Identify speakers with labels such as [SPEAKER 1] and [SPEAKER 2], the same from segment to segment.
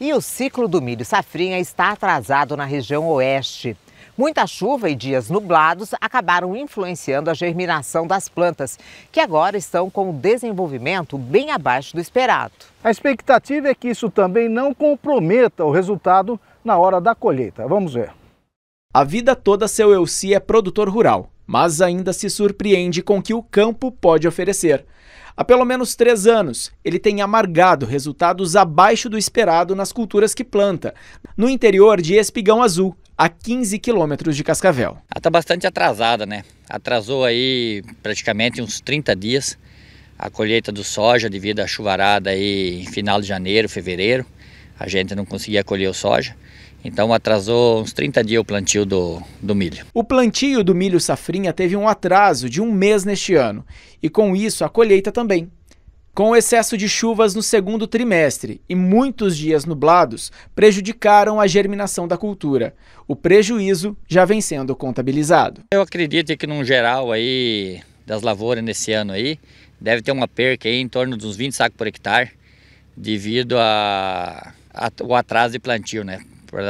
[SPEAKER 1] E o ciclo do milho safrinha está atrasado na região oeste. Muita chuva e dias nublados acabaram influenciando a germinação das plantas, que agora estão com o desenvolvimento bem abaixo do esperado. A expectativa é que isso também não comprometa o resultado na hora da colheita. Vamos ver. A vida toda seu Elci é produtor rural, mas ainda se surpreende com o que o campo pode oferecer. Há pelo menos três anos, ele tem amargado resultados abaixo do esperado nas culturas que planta, no interior de Espigão Azul, a 15 quilômetros de Cascavel. Ela
[SPEAKER 2] ah, está bastante atrasada, né? Atrasou aí praticamente uns 30 dias a colheita do soja devido à chuvarada aí em final de janeiro, fevereiro a gente não conseguia colher o soja. Então atrasou uns 30 dias o plantio do, do milho.
[SPEAKER 1] O plantio do milho safrinha teve um atraso de um mês neste ano e com isso a colheita também. Com o excesso de chuvas no segundo trimestre e muitos dias nublados, prejudicaram a germinação da cultura. O prejuízo já vem sendo
[SPEAKER 2] contabilizado. Eu acredito que, num geral, aí, das lavouras nesse ano aí, deve ter uma perca aí em torno de uns 20 sacos por hectare, devido a o atraso de plantio, né?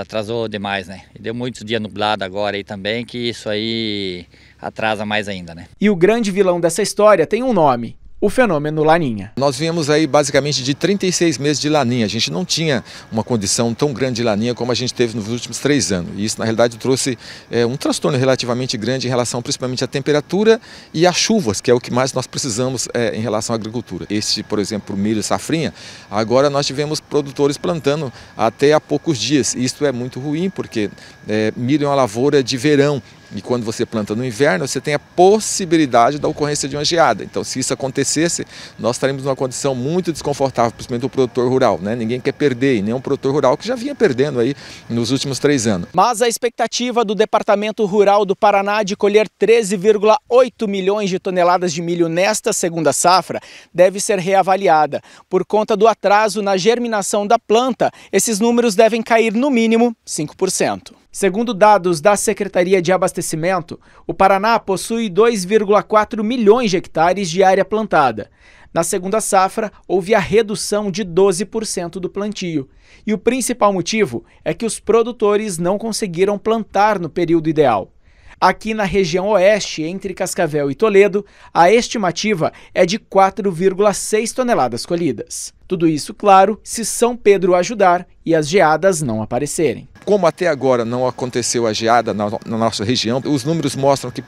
[SPEAKER 2] Atrasou demais, né? deu muitos dias nublado agora aí também, que isso aí atrasa mais ainda, né?
[SPEAKER 1] E o grande vilão dessa história tem um nome: o fenômeno Laninha. Nós viemos aí basicamente de 36 meses de Laninha. A gente não tinha uma
[SPEAKER 3] condição tão grande de Laninha como a gente teve nos últimos três anos. E isso, na realidade, trouxe é, um transtorno relativamente grande em relação principalmente à temperatura e às chuvas, que é o que mais nós precisamos é, em relação à agricultura. Este, por exemplo, milho safrinha, agora nós tivemos produtores plantando até há poucos dias. Isto é muito ruim, porque é, milho é uma lavoura de verão e quando você planta no inverno, você tem a possibilidade da ocorrência de uma geada. Então, se isso acontecesse, nós estaremos numa condição muito desconfortável, principalmente o produtor rural. Né? Ninguém quer perder, e nem um produtor
[SPEAKER 1] rural que já vinha perdendo aí nos últimos
[SPEAKER 3] três anos. Mas
[SPEAKER 1] a expectativa do Departamento Rural do Paraná de colher 13,8 milhões de toneladas de milho nesta segunda safra deve ser reavaliada. Por conta do atraso na germinação da planta, esses números devem cair no mínimo 5%. Segundo dados da Secretaria de Abastecimento, o Paraná possui 2,4 milhões de hectares de área plantada. Na segunda safra, houve a redução de 12% do plantio. E o principal motivo é que os produtores não conseguiram plantar no período ideal. Aqui na região oeste, entre Cascavel e Toledo, a estimativa é de 4,6 toneladas colhidas. Tudo isso, claro, se São Pedro ajudar e as geadas não aparecerem. Como até agora não aconteceu a geada na, na nossa região,
[SPEAKER 3] os números mostram que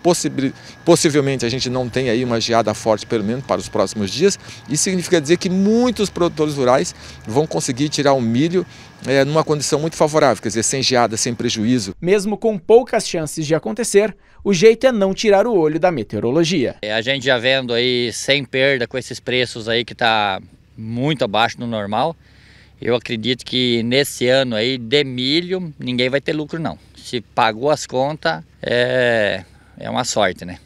[SPEAKER 3] possivelmente a gente não tem aí uma geada forte, pelo menos para os próximos dias. Isso significa dizer que muitos produtores rurais vão conseguir tirar o milho
[SPEAKER 1] é, numa condição muito favorável, quer dizer, sem geada, sem prejuízo. Mesmo com poucas chances de acontecer, o jeito é não tirar o olho da meteorologia.
[SPEAKER 2] É, a gente já vendo aí sem perda com esses preços aí que está muito abaixo do normal. Eu acredito que nesse ano aí de milho ninguém vai ter lucro não. Se pagou as contas é, é uma sorte, né?